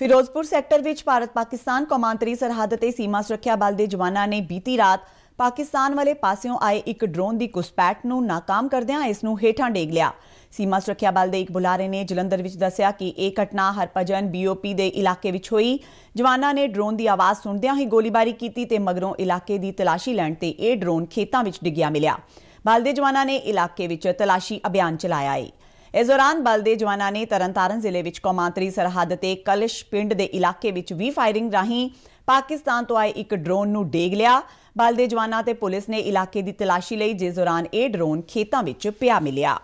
Firozpur sector ਵਿੱਚ ਭਾਰਤ ਪਾਕਿਸਤਾਨ ਕੌਮਾਂਤਰੀ ਸਰਹੱਦ ਤੇ ਸੀਮਾ ਸੁਰੱਖਿਆ ਬਲ ਦੇ ਜਵਾਨਾਂ ਨੇ ਬੀਤੀ ਰਾਤ ਪਾਕਿਸਤਾਨ ਵਾਲੇ ਪਾਸਿਓਂ ਆਏ ਇੱਕ ਡਰੋਨ ਦੀ ਕੁਸਪੈਟ ਨੂੰ ناکਾਮ ਕਰਦਿਆਂ ਇਸ ਨੂੰ ਹੇਠਾਂ ਡੇਗ ਲਿਆ ਸੀਮਾ ਸੁਰੱਖਿਆ ਬਲ ਦੇ ਇੱਕ ਬੁਲਾਰੇ ਨੇ ਜਲੰਧਰ ਵਿੱਚ ਦੱਸਿਆ ਕਿ ਇਹ ਘਟਨਾ ਹਰਪਜਨ ਬੀਓਪੀ ਦੇ ਇਲਾਕੇ ਵਿੱਚ ਹੋਈ ਜਵਾਨਾਂ ਨੇ ਡਰੋਨ ਦੀ ਆਵਾਜ਼ ਸੁਣਦਿਆਂ ਹੀ ਗੋਲੀਬਾਰੀ ਕੀਤੀ ਤੇ ਮਗਰੋਂ ਇਲਾਕੇ ਦੀ ਤਲਾਸ਼ੀ ਲੈਣ ਤੇ ਇਹ ਡਰੋਨ ਖੇਤਾਂ ਵਿੱਚ ਡਿੱਗਿਆ ਮਿਲਿਆ ਬਲ ਦੇ ਜਵਾਨਾਂ ਨੇ ਇਲਾਕੇ ਵਿੱਚ ਤਲਾਸ਼ੀ ਅਭਿਆਨ ਚਲਾਇਆ ਹੈ ਇਸ ਦੌਰਾਨ ਬਲ ਦੇ ਜਵਾਨਾਂ ਨੇ ਤਰਨਤਾਰਨ ਜ਼ਿਲ੍ਹੇ ਵਿੱਚ ਕੌਮਾਂਤਰੀ ਸਰਹੱਦ ਤੇ ਕਲਿਸ਼ ਪਿੰਡ ਦੇ ਇਲਾਕੇ ਵਿੱਚ ਵੀ ਫਾਇਰਿੰਗ ਰਾਹੀਂ ਪਾਕਿਸਤਾਨ ਤੋਂ ਆਏ ਇੱਕ ਡਰੋਨ ਨੂੰ ਡੇਗ ਲਿਆ ਬਲ ਦੇ ਜਵਾਨਾਂ ਤੇ ਪੁਲਿਸ ਨੇ ਇਲਾਕੇ ਦੀ ਤਲਾਸ਼ੀ ਲਈ ਜਿਸ ਦੌਰਾਨ ਇਹ ਡਰੋਨ ਖੇਤਾਂ ਵਿੱਚ ਪਿਆ ਮਿਲਿਆ